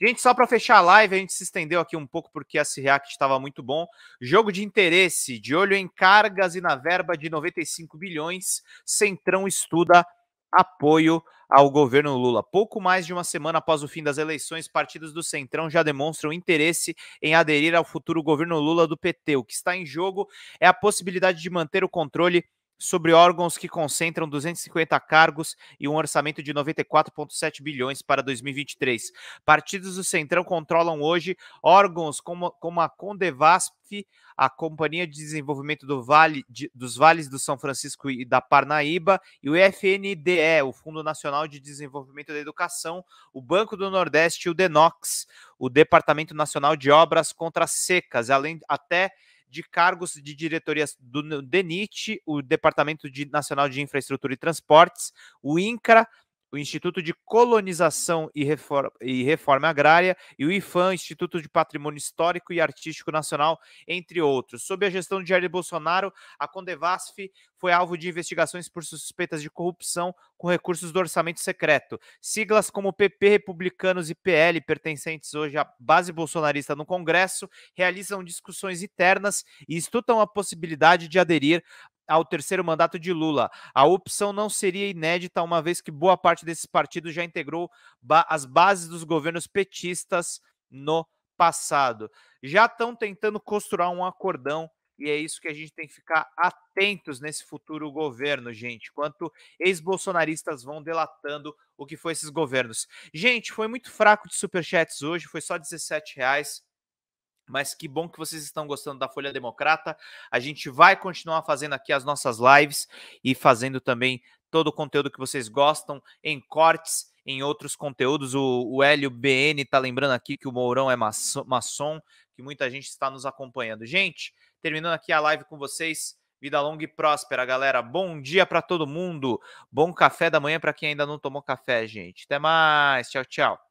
Gente, só para fechar a live, a gente se estendeu aqui um pouco porque a React estava muito bom. Jogo de interesse, de olho em cargas e na verba de 95 bilhões, Centrão estuda apoio ao governo Lula. Pouco mais de uma semana após o fim das eleições, partidos do Centrão já demonstram interesse em aderir ao futuro governo Lula do PT. O que está em jogo é a possibilidade de manter o controle sobre órgãos que concentram 250 cargos e um orçamento de 94,7 bilhões para 2023. Partidos do Centrão controlam hoje órgãos como, como a Condevasp, a Companhia de Desenvolvimento do Vale, de, dos Vales do São Francisco e da Parnaíba, e o FNDE, o Fundo Nacional de Desenvolvimento da Educação, o Banco do Nordeste e o DENOX, o Departamento Nacional de Obras Contra Secas, além até de cargos de diretorias do DENIT, o Departamento de, Nacional de Infraestrutura e Transportes, o INCRA, o Instituto de Colonização e Reforma, e Reforma, Agrária e o IFAM, Instituto de Patrimônio Histórico e Artístico Nacional, entre outros. Sob a gestão de Jair Bolsonaro, a Condevasf foi alvo de investigações por suspeitas de corrupção com recursos do orçamento secreto. Siglas como PP, Republicanos e PL, pertencentes hoje à base bolsonarista no Congresso, realizam discussões internas e estudam a possibilidade de aderir ao terceiro mandato de Lula. A opção não seria inédita, uma vez que boa parte desses partidos já integrou ba as bases dos governos petistas no passado. Já estão tentando costurar um acordão e é isso que a gente tem que ficar atentos nesse futuro governo, gente. Quanto ex-bolsonaristas vão delatando o que foi esses governos. Gente, foi muito fraco de superchats hoje, foi só 17 reais. Mas que bom que vocês estão gostando da Folha Democrata. A gente vai continuar fazendo aqui as nossas lives e fazendo também todo o conteúdo que vocês gostam em cortes, em outros conteúdos. O, o Hélio BN está lembrando aqui que o Mourão é maçom, que muita gente está nos acompanhando. Gente, terminando aqui a live com vocês. Vida longa e próspera, galera. Bom dia para todo mundo. Bom café da manhã para quem ainda não tomou café, gente. Até mais. Tchau, tchau.